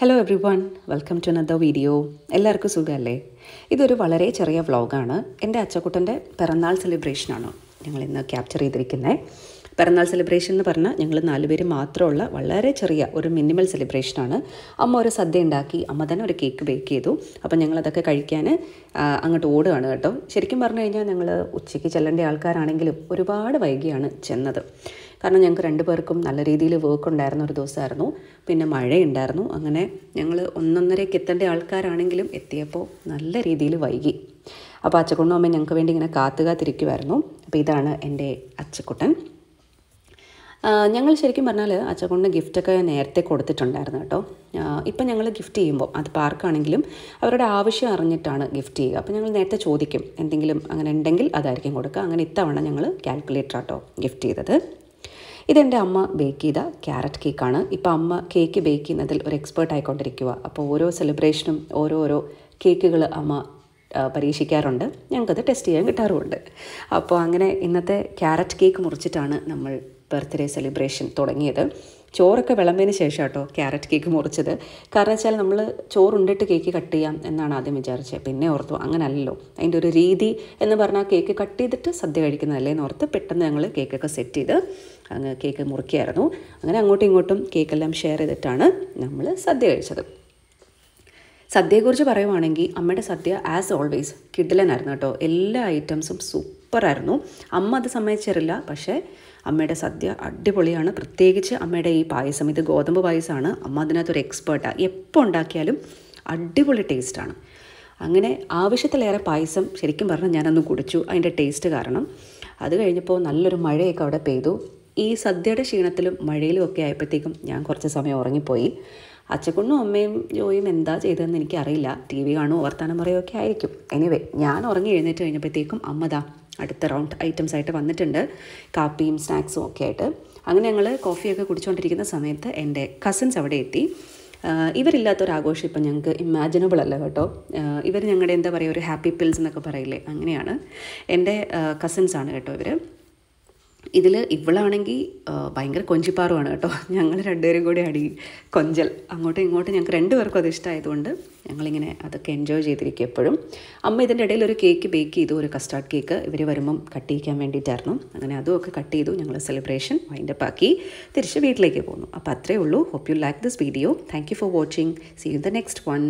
hello everyone welcome to another video എല്ലാവർക്കും സുഖമല്ലേ ഇതൊരു വളരെ ചെറിയ വ്ളോഗാണ് എൻ്റെ അച്ചക്കുട്ടൻ്റെ പിറന്നാൾ സെലിബ്രേഷനാണ് ഞങ്ങൾ ഇന്ന് ക്യാപ്ചർ ചെയ്തിരിക്കുന്നത് പിറന്നാൾ സെലിബ്രേഷൻ എന്ന് പറഞ്ഞാൽ ഞങ്ങൾ നാലുപേര് മാത്രമുള്ള വളരെ ചെറിയ ഒരു മിനിമൽ സെലിബ്രേഷനാണ് അമ്മ ഒരു സദ്യ ഉണ്ടാക്കി അമ്മ തന്നെ ഒരു കേക്ക് ബേക്ക് ചെയ്തു അപ്പം ഞങ്ങളതൊക്കെ കഴിക്കാൻ അങ്ങോട്ട് ഓടുകയാണ് കേട്ടോ ശരിക്കും പറഞ്ഞു കഴിഞ്ഞാൽ ഞങ്ങൾ ഉച്ചയ്ക്ക് ചെല്ലേണ്ട ആൾക്കാരാണെങ്കിലും ഒരുപാട് വൈകിയാണ് ചെന്നത് കാരണം ഞങ്ങൾക്ക് രണ്ടു പേർക്കും നല്ല രീതിയിൽ വർക്ക് ഉണ്ടായിരുന്ന ഒരു ദിവസമായിരുന്നു പിന്നെ മഴയുണ്ടായിരുന്നു അങ്ങനെ ഞങ്ങൾ ഒന്നൊന്നരയ്ക്ക് എത്തേണ്ട ആൾക്കാരാണെങ്കിലും എത്തിയപ്പോൾ നല്ല രീതിയിൽ വൈകി അപ്പോൾ അച്ചക്കുണ്ണും അമ്മ ഞങ്ങൾക്ക് വേണ്ടി ഇങ്ങനെ കാത്തു അപ്പോൾ ഇതാണ് എൻ്റെ അച്ചക്കുട്ടൻ ഞങ്ങൾ ശരിക്കും പറഞ്ഞാൽ അച്ചക്കൊണ്ട് ഗിഫ്റ്റൊക്കെ നേരത്തെ കൊടുത്തിട്ടുണ്ടായിരുന്നു കേട്ടോ ഇപ്പം ഞങ്ങൾ ഗിഫ്റ്റ് ചെയ്യുമ്പോൾ അത് പാർക്കാണെങ്കിലും അവരുടെ ആവശ്യം അറിഞ്ഞിട്ടാണ് ഗിഫ്റ്റ് ചെയ്യുക അപ്പോൾ ഞങ്ങൾ നേരത്തെ ചോദിക്കും എന്തെങ്കിലും അങ്ങനെ ഉണ്ടെങ്കിൽ അതായിരിക്കും കൊടുക്കുക അങ്ങനെ ഇത്തവണ ഞങ്ങൾ കാൽക്കുലേറ്റർ ആട്ടോ ഗിഫ്റ്റ് ചെയ്തത് ഇതെൻ്റെ അമ്മ ബേക്ക് ചെയ്ത ക്യാരറ്റ് കേക്കാണ് ഇപ്പം അമ്മ കേക്ക് ബേക്ക് ചെയ്യുന്നതിൽ ഒരു എക്സ്പേർട്ട് ആയിക്കൊണ്ടിരിക്കുക അപ്പോൾ ഓരോ സെലിബ്രേഷനും ഓരോരോ കേക്കുകൾ അമ്മ പരീക്ഷിക്കാറുണ്ട് ഞങ്ങൾക്കത് ടെസ്റ്റ് ചെയ്യാൻ കിട്ടാറുമുണ്ട് അപ്പോൾ അങ്ങനെ ഇന്നത്തെ ക്യാരറ്റ് കേക്ക് മുറിച്ചിട്ടാണ് നമ്മൾ ബർത്ത്ഡേ സെലിബ്രേഷൻ തുടങ്ങിയത് ചോറൊക്കെ വിളമ്പിയതിന് ശേഷം കേട്ടോ ക്യാരറ്റ് കേക്ക് മുറിച്ചത് കാരണം വെച്ചാൽ നമ്മൾ ചോറുണ്ടിട്ട് കേക്ക് കട്ട് ചെയ്യാം എന്നാണ് ആദ്യം വിചാരിച്ചത് പിന്നെ ഓർത്തു അങ്ങനല്ലല്ലോ അതിൻ്റെ ഒരു രീതി എന്ന് പറഞ്ഞാൽ കേക്ക് കട്ട് ചെയ്തിട്ട് സദ്യ കഴിക്കുന്നതല്ലേ എന്ന് ഓർത്ത് പെട്ടെന്ന് ഞങ്ങൾ കേക്കൊക്കെ സെറ്റ് ചെയ്ത് അങ്ങ് കേക്ക് മുറിക്കുകയായിരുന്നു അങ്ങനെ അങ്ങോട്ടും ഇങ്ങോട്ടും കേക്കെല്ലാം ഷെയർ ചെയ്തിട്ടാണ് നമ്മൾ സദ്യ കഴിച്ചത് സദ്യയെക്കുറിച്ച് പറയുവാണെങ്കിൽ അമ്മയുടെ സദ്യ ആസ് ഓൾവേസ് കിഡിലനായിരുന്നു കേട്ടോ എല്ലാ ഐറ്റംസും സൂപ്പർ സൂപ്പറായിരുന്നു അമ്മ അത് സമ്മതിച്ചിരില്ല പക്ഷേ അമ്മയുടെ സദ്യ അടിപൊളിയാണ് പ്രത്യേകിച്ച് അമ്മയുടെ ഈ പായസം ഇത് ഗോതമ്പ് പായസമാണ് അമ്മ അതിനകത്തൊരു എക്സ്പേർട്ടാണ് എപ്പോൾ ഉണ്ടാക്കിയാലും അടിപൊളി ടേസ്റ്റാണ് അങ്ങനെ ആവശ്യത്തിലേറെ പായസം ശരിക്കും പറഞ്ഞാൽ ഞാനൊന്ന് കുടിച്ചു അതിൻ്റെ ടേസ്റ്റ് കാരണം അത് കഴിഞ്ഞപ്പോൾ നല്ലൊരു മഴയൊക്കെ അവിടെ പെയ്തു ഈ സദ്യയുടെ ക്ഷീണത്തിലും മഴയിലും ഒക്കെ ആയപ്പോഴത്തേക്കും ഞാൻ കുറച്ച് സമയം ഉറങ്ങിപ്പോയി അച്ചക്കുണ്ണും അമ്മയും ജോയും എന്താ ചെയ്തതെന്ന് എനിക്കറിയില്ല ടി വി കാണുമോ വർത്തമാനം പറയുമോ ഒക്കെ ആയിരിക്കും എനിവേ ഞാൻ ഉറങ്ങി എഴുന്നേറ്റ് കഴിഞ്ഞപ്പോഴത്തേക്കും അമ്മതാ അടുത്ത റൗണ്ട് ഐറ്റംസ് ആയിട്ട് വന്നിട്ടുണ്ട് കാപ്പിയും സ്നാക്സും ഒക്കെ ആയിട്ട് അങ്ങനെ ഞങ്ങൾ കോഫിയൊക്കെ കുടിച്ചുകൊണ്ടിരിക്കുന്ന സമയത്ത് എൻ്റെ കസിൻസ് അവിടെ എത്തി ഇവരില്ലാത്തൊരാഘോഷം ഇപ്പം ഞങ്ങൾക്ക് ഇമാജിനബിൾ അല്ല കേട്ടോ ഇവർ ഞങ്ങളുടെ എന്താ പറയുക ഒരു ഹാപ്പി പിൽസ് എന്നൊക്കെ പറയില്ലേ അങ്ങനെയാണ് എൻ്റെ കസിൻസാണ് കേട്ടോ ഇവർ ഇതിൽ ഇവളാണെങ്കിൽ ഭയങ്കര കൊഞ്ചിപ്പാറുമാണ് കേട്ടോ ഞങ്ങൾ രണ്ടുപേരും കൂടി അടി കൊഞ്ചൽ അങ്ങോട്ടും ഇങ്ങോട്ടും ഞങ്ങൾക്ക് രണ്ടുപേർക്കും അത് ഇഷ്ടമായതുകൊണ്ട് ഞങ്ങളിങ്ങനെ അതൊക്കെ എൻജോയ് ചെയ്തിരിക്കും എപ്പോഴും അമ്മ ഇതിൻ്റെ ഇടയിൽ ഒരു കേക്ക് ബേക്ക് ചെയ്തു ഒരു കസ്റ്റാർഡ് കേക്ക് ഇവർ വരുമ്പം കട്ട് ചെയ്യിക്കാൻ വേണ്ടിയിട്ടായിരുന്നു അങ്ങനെ ഒക്കെ കട്ട് ചെയ്തു ഞങ്ങൾ സെലിബ്രേഷൻ അപ്പ് ആക്കി തിരിച്ച് വീട്ടിലേക്ക് പോന്നു അപ്പോൾ അത്രയേ ഉള്ളൂ hope you like this video thank you for watching see you the next one